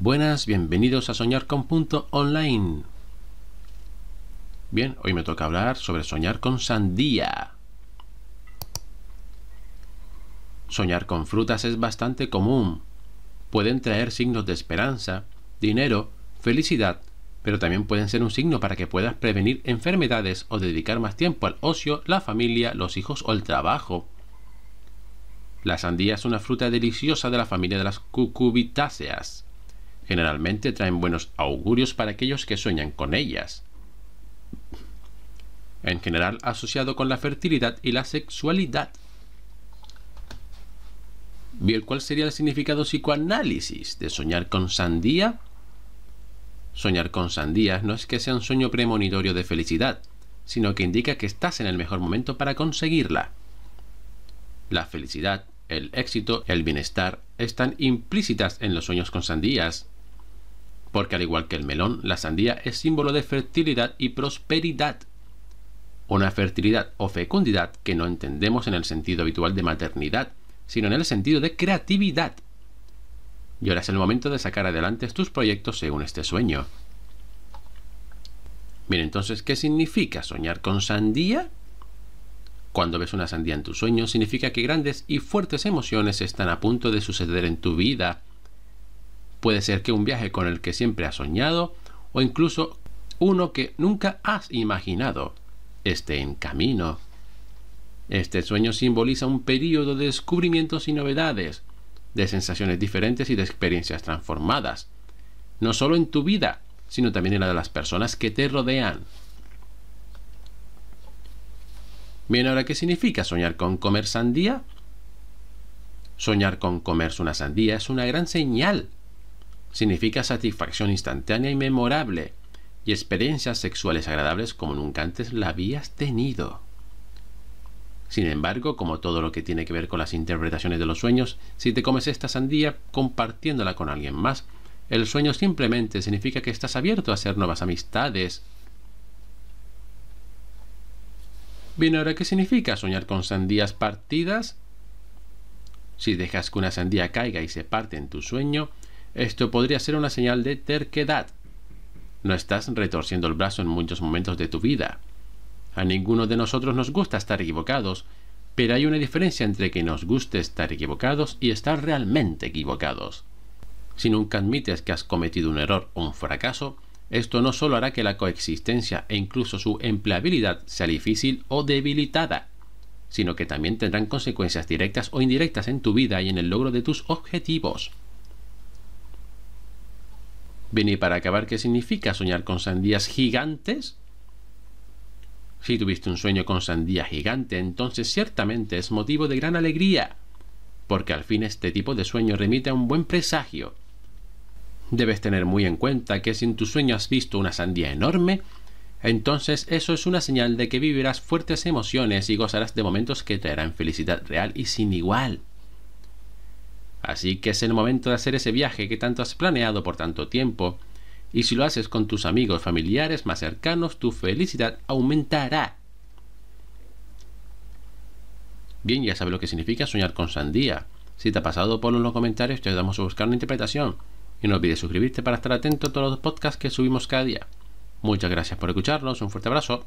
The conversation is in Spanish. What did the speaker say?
Buenas, bienvenidos a Soñar con Punto Online. Bien, hoy me toca hablar sobre soñar con sandía. Soñar con frutas es bastante común. Pueden traer signos de esperanza, dinero, felicidad, pero también pueden ser un signo para que puedas prevenir enfermedades o dedicar más tiempo al ocio, la familia, los hijos o el trabajo. La sandía es una fruta deliciosa de la familia de las cucurbitáceas generalmente traen buenos augurios para aquellos que sueñan con ellas. En general asociado con la fertilidad y la sexualidad. Bien, ¿cuál sería el significado psicoanálisis de soñar con sandía? Soñar con sandías no es que sea un sueño premonitorio de felicidad, sino que indica que estás en el mejor momento para conseguirla. La felicidad, el éxito, el bienestar están implícitas en los sueños con sandías, porque al igual que el melón, la sandía es símbolo de fertilidad y prosperidad. Una fertilidad o fecundidad que no entendemos en el sentido habitual de maternidad, sino en el sentido de creatividad. Y ahora es el momento de sacar adelante tus proyectos según este sueño. Bien, entonces, ¿qué significa soñar con sandía? Cuando ves una sandía en tu sueño, significa que grandes y fuertes emociones están a punto de suceder en tu vida Puede ser que un viaje con el que siempre has soñado o incluso uno que nunca has imaginado esté en camino. Este sueño simboliza un periodo de descubrimientos y novedades, de sensaciones diferentes y de experiencias transformadas, no solo en tu vida, sino también en la de las personas que te rodean. Bien, ahora, ¿qué significa soñar con comer sandía? Soñar con comer una sandía es una gran señal Significa satisfacción instantánea y memorable y experiencias sexuales agradables como nunca antes la habías tenido. Sin embargo, como todo lo que tiene que ver con las interpretaciones de los sueños, si te comes esta sandía compartiéndola con alguien más, el sueño simplemente significa que estás abierto a hacer nuevas amistades. Bien, ahora, ¿qué significa soñar con sandías partidas? Si dejas que una sandía caiga y se parte en tu sueño, esto podría ser una señal de terquedad. No estás retorciendo el brazo en muchos momentos de tu vida. A ninguno de nosotros nos gusta estar equivocados, pero hay una diferencia entre que nos guste estar equivocados y estar realmente equivocados. Si nunca admites que has cometido un error o un fracaso, esto no solo hará que la coexistencia e incluso su empleabilidad sea difícil o debilitada, sino que también tendrán consecuencias directas o indirectas en tu vida y en el logro de tus objetivos. Bien, para acabar, ¿qué significa soñar con sandías gigantes? Si tuviste un sueño con sandía gigante, entonces ciertamente es motivo de gran alegría, porque al fin este tipo de sueño remite a un buen presagio. Debes tener muy en cuenta que si en tu sueño has visto una sandía enorme, entonces eso es una señal de que vivirás fuertes emociones y gozarás de momentos que te harán felicidad real y sin igual. Así que es el momento de hacer ese viaje que tanto has planeado por tanto tiempo. Y si lo haces con tus amigos, familiares más cercanos, tu felicidad aumentará. Bien, ya sabes lo que significa soñar con sandía. Si te ha pasado, ponlo en los comentarios, te ayudamos a buscar una interpretación. Y no olvides suscribirte para estar atento a todos los podcasts que subimos cada día. Muchas gracias por escucharnos, un fuerte abrazo.